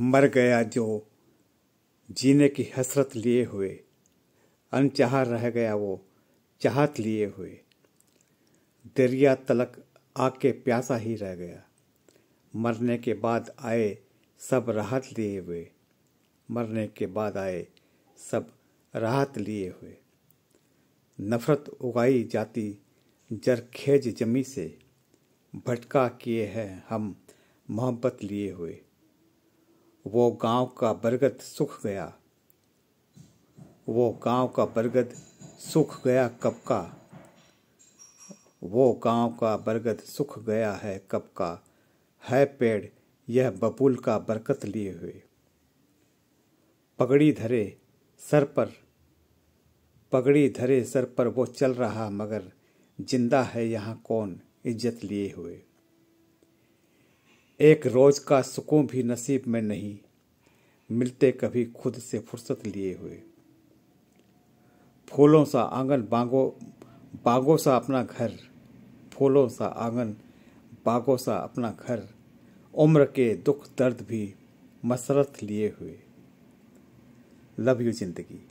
मर गया जो जीने की हसरत लिए हुए अनचाह रह गया वो चाहत लिए हुए दरिया तलक आके प्यासा ही रह गया मरने के बाद आए सब राहत लिए हुए मरने के बाद आए सब राहत लिए हुए नफरत उगाई जाती जरखेज जमी से भटका किए हैं हम मोहब्बत लिए हुए वो गांव का बरगद सूख गया वो गांव का बरगद सूख गया कब का वो गांव का बरगद सूख गया है कब का है पेड़ यह बबूल का बरकत लिए हुए पगड़ी धरे सर पर पगड़ी धरे सर पर वो चल रहा मगर जिंदा है यहाँ कौन इज्जत लिए हुए एक रोज का सुकून भी नसीब में नहीं मिलते कभी खुद से फुर्सत लिए हुए फूलों सा आंगन बागो बागों सा अपना घर फूलों सा आंगन बागों सा अपना घर उम्र के दुख दर्द भी मसरत लिए हुए लव यू जिंदगी